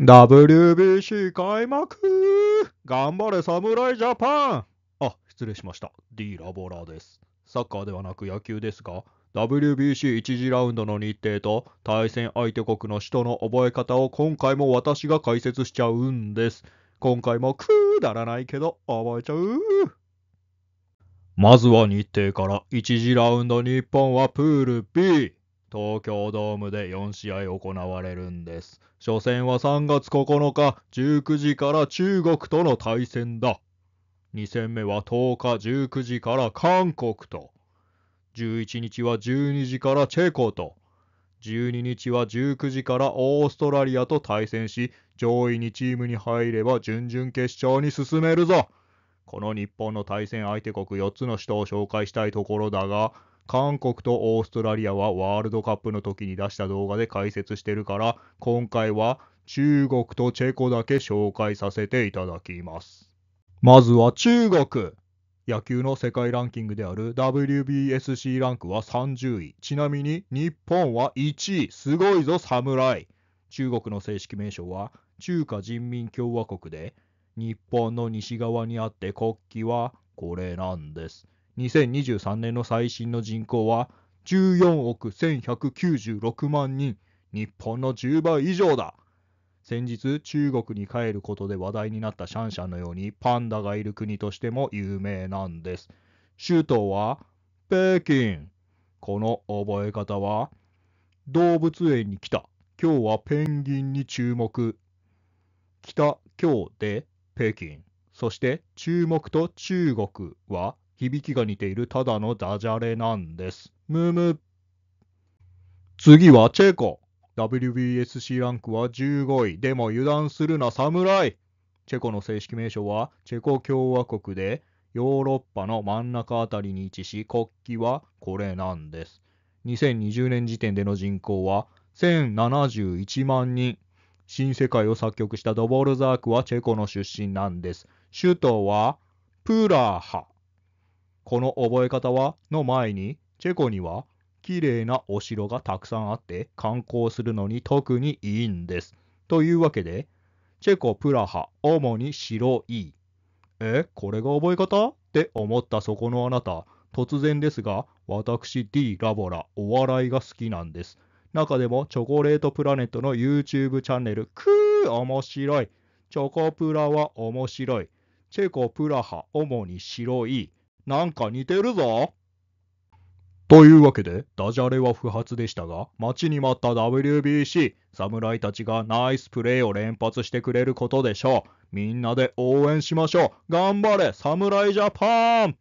WBC 開幕頑張れ侍ジャパンあ、失礼しました。D ラボラです。サッカーではなく野球ですが、WBC1 次ラウンドの日程と対戦相手国の都の覚え方を今回も私が解説しちゃうんです。今回もくだらないけど覚えちゃう。まずは日程から1次ラウンド日本はプール B。東京ドームで4試合行われるんです。初戦は3月9日19時から中国との対戦だ。2戦目は10日19時から韓国と。11日は12時からチェコと。12日は19時からオーストラリアと対戦し、上位2チームに入れば準々決勝に進めるぞ。この日本の対戦相手国4つの首都を紹介したいところだが、韓国とオーストラリアはワールドカップの時に出した動画で解説してるから、今回は中国とチェコだけ紹介させていただきます。まずは中国。野球の世界ランキングである WBSC ランクは30位。ちなみに日本は1位。すごいぞ、侍。中国の正式名称は中華人民共和国で、日本の西側にあって国旗はこれなんです。2023年の最新の人口は14億1196万人、日本の10倍以上だ。先日、中国に帰ることで話題になったシャンシャンのようにパンダがいる国としても有名なんです。首都は北京。この覚え方は、動物園に来た。今日はペンギンに注目。来た、今日で北京。そして、注目と中国は響きが似ているただのダジャレなんです。むむ。次はチェコ。WBSC ランクは15位。でも油断するな、侍。チェコの正式名称はチェコ共和国で、ヨーロッパの真ん中あたりに位置し、国旗はこれなんです。2020年時点での人口は1071万人。新世界を作曲したドボルザークはチェコの出身なんです。首都はプラハ。この覚え方はの前に、チェコには綺麗なお城がたくさんあって観光するのに特にいいんです。というわけで、チェコ・プラハ、主に白い。え、これが覚え方って思ったそこのあなた。突然ですが、私 D ラボラ、お笑いが好きなんです。中でもチョコレートプラネットの YouTube チャンネル、くー面白い。チョコプラは面白い。チェコプラハ、主に白い。なんか似てるぞ。というわけで、ダジャレは不発でしたが、待ちに待った WBC、侍たちがナイスプレーを連発してくれることでしょう。みんなで応援しましょう。頑張れ、侍ジャパン